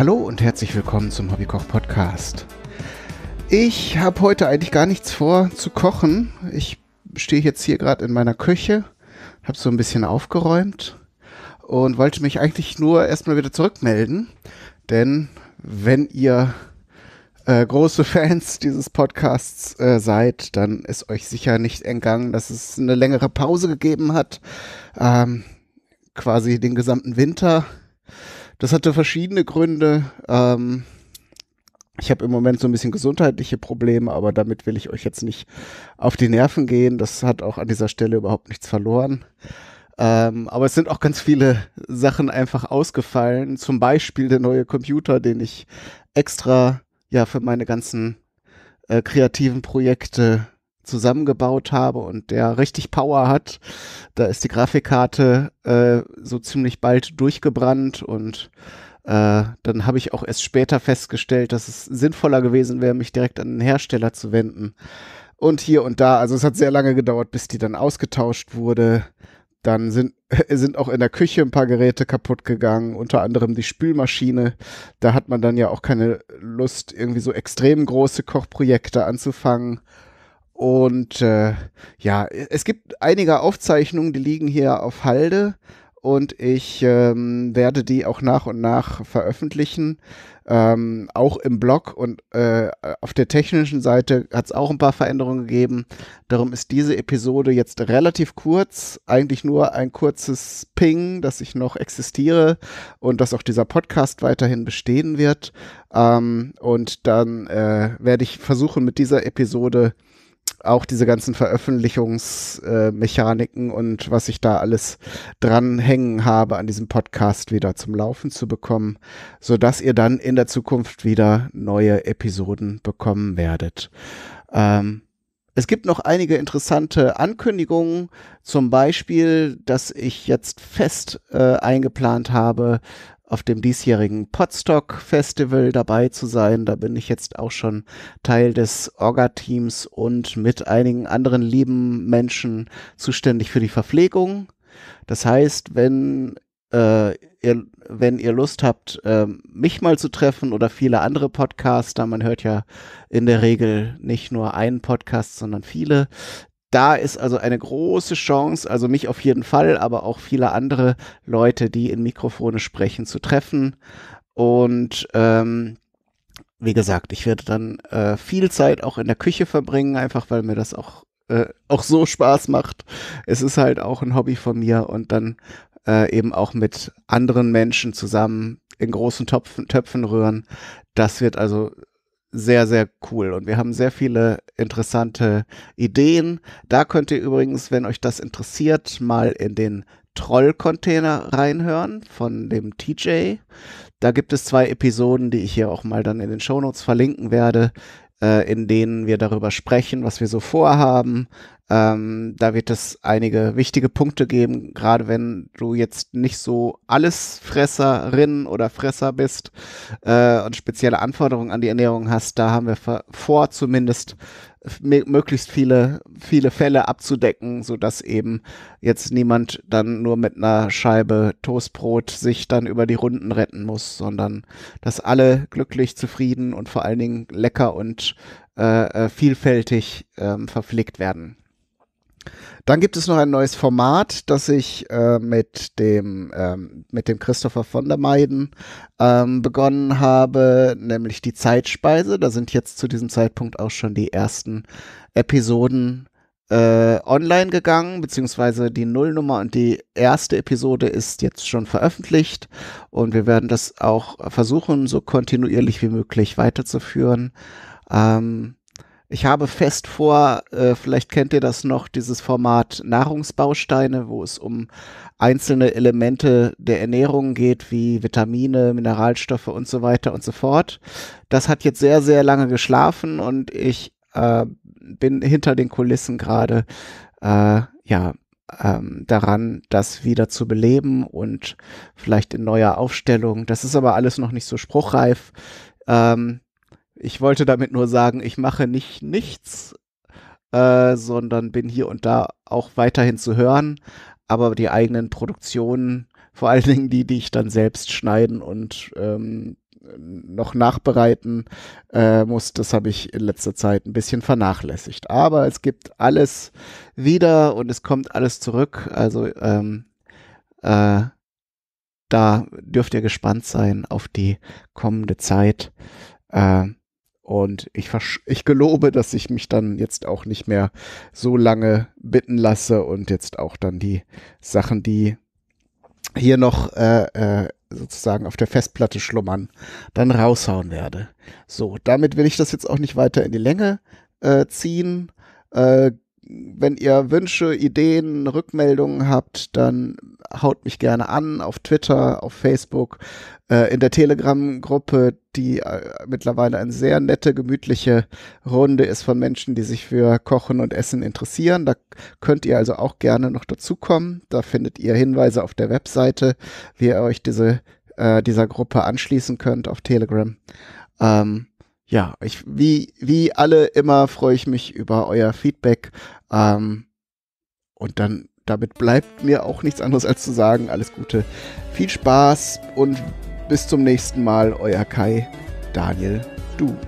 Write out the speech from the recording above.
Hallo und herzlich willkommen zum Hobbykoch Podcast. Ich habe heute eigentlich gar nichts vor zu kochen. Ich stehe jetzt hier gerade in meiner Küche, habe so ein bisschen aufgeräumt und wollte mich eigentlich nur erstmal wieder zurückmelden, denn wenn ihr äh, große Fans dieses Podcasts äh, seid, dann ist euch sicher nicht entgangen, dass es eine längere Pause gegeben hat, ähm, quasi den gesamten Winter. Das hatte verschiedene Gründe. Ähm, ich habe im Moment so ein bisschen gesundheitliche Probleme, aber damit will ich euch jetzt nicht auf die Nerven gehen. Das hat auch an dieser Stelle überhaupt nichts verloren. Ähm, aber es sind auch ganz viele Sachen einfach ausgefallen. Zum Beispiel der neue Computer, den ich extra ja für meine ganzen äh, kreativen Projekte zusammengebaut habe und der richtig Power hat, da ist die Grafikkarte äh, so ziemlich bald durchgebrannt und äh, dann habe ich auch erst später festgestellt, dass es sinnvoller gewesen wäre, mich direkt an den Hersteller zu wenden. Und hier und da, also es hat sehr lange gedauert, bis die dann ausgetauscht wurde. Dann sind, sind auch in der Küche ein paar Geräte kaputt gegangen, unter anderem die Spülmaschine. Da hat man dann ja auch keine Lust, irgendwie so extrem große Kochprojekte anzufangen. Und äh, ja, es gibt einige Aufzeichnungen, die liegen hier auf Halde und ich ähm, werde die auch nach und nach veröffentlichen. Ähm, auch im Blog und äh, auf der technischen Seite hat es auch ein paar Veränderungen gegeben. Darum ist diese Episode jetzt relativ kurz, eigentlich nur ein kurzes Ping, dass ich noch existiere und dass auch dieser Podcast weiterhin bestehen wird. Ähm, und dann äh, werde ich versuchen, mit dieser Episode auch diese ganzen Veröffentlichungsmechaniken äh, und was ich da alles dranhängen habe an diesem Podcast wieder zum Laufen zu bekommen, sodass ihr dann in der Zukunft wieder neue Episoden bekommen werdet. Ähm, es gibt noch einige interessante Ankündigungen, zum Beispiel, dass ich jetzt fest äh, eingeplant habe, auf dem diesjährigen Podstock Festival dabei zu sein. Da bin ich jetzt auch schon Teil des Orga-Teams und mit einigen anderen lieben Menschen zuständig für die Verpflegung. Das heißt, wenn äh, ihr, wenn ihr Lust habt, äh, mich mal zu treffen oder viele andere Podcaster, man hört ja in der Regel nicht nur einen Podcast, sondern viele, da ist also eine große Chance, also mich auf jeden Fall, aber auch viele andere Leute, die in Mikrofone sprechen, zu treffen. Und ähm, wie gesagt, ich werde dann äh, viel Zeit auch in der Küche verbringen, einfach weil mir das auch, äh, auch so Spaß macht. Es ist halt auch ein Hobby von mir und dann äh, eben auch mit anderen Menschen zusammen in großen Topfen, Töpfen rühren. Das wird also sehr, sehr cool. Und wir haben sehr viele interessante Ideen. Da könnt ihr übrigens, wenn euch das interessiert, mal in den Troll-Container reinhören von dem TJ. Da gibt es zwei Episoden, die ich hier auch mal dann in den Shownotes verlinken werde, äh, in denen wir darüber sprechen, was wir so vorhaben. Ähm, da wird es einige wichtige Punkte geben, gerade wenn du jetzt nicht so Allesfresserin oder Fresser bist äh, und spezielle Anforderungen an die Ernährung hast. Da haben wir vor, zumindest möglichst viele, viele Fälle abzudecken, sodass eben jetzt niemand dann nur mit einer Scheibe Toastbrot sich dann über die Runden retten muss, sondern dass alle glücklich, zufrieden und vor allen Dingen lecker und äh, äh vielfältig äh, verpflegt werden. Dann gibt es noch ein neues Format, das ich äh, mit, dem, ähm, mit dem Christopher von der Meiden ähm, begonnen habe, nämlich die Zeitspeise. Da sind jetzt zu diesem Zeitpunkt auch schon die ersten Episoden äh, online gegangen, beziehungsweise die Nullnummer und die erste Episode ist jetzt schon veröffentlicht und wir werden das auch versuchen, so kontinuierlich wie möglich weiterzuführen. Ähm, ich habe fest vor, äh, vielleicht kennt ihr das noch, dieses Format Nahrungsbausteine, wo es um einzelne Elemente der Ernährung geht, wie Vitamine, Mineralstoffe und so weiter und so fort. Das hat jetzt sehr, sehr lange geschlafen und ich äh, bin hinter den Kulissen gerade, äh, ja, ähm, daran, das wieder zu beleben und vielleicht in neuer Aufstellung. Das ist aber alles noch nicht so spruchreif. Ähm, ich wollte damit nur sagen, ich mache nicht nichts, äh, sondern bin hier und da auch weiterhin zu hören. Aber die eigenen Produktionen, vor allen Dingen die, die ich dann selbst schneiden und ähm, noch nachbereiten äh, muss, das habe ich in letzter Zeit ein bisschen vernachlässigt. Aber es gibt alles wieder und es kommt alles zurück. Also ähm, äh, da dürft ihr gespannt sein auf die kommende Zeit. Äh, und ich, ich gelobe, dass ich mich dann jetzt auch nicht mehr so lange bitten lasse und jetzt auch dann die Sachen, die hier noch äh, äh, sozusagen auf der Festplatte schlummern, dann raushauen werde. So, damit will ich das jetzt auch nicht weiter in die Länge äh, ziehen. Äh, wenn ihr Wünsche, Ideen, Rückmeldungen habt, dann haut mich gerne an auf Twitter, auf Facebook, äh, in der Telegram-Gruppe, die äh, mittlerweile eine sehr nette, gemütliche Runde ist von Menschen, die sich für Kochen und Essen interessieren. Da könnt ihr also auch gerne noch dazukommen. Da findet ihr Hinweise auf der Webseite, wie ihr euch diese, äh, dieser Gruppe anschließen könnt auf Telegram. Ähm, ja, ich, wie, wie alle immer freue ich mich über euer Feedback. Ähm, und dann, damit bleibt mir auch nichts anderes als zu sagen, alles Gute, viel Spaß und bis zum nächsten Mal, euer Kai, Daniel, du.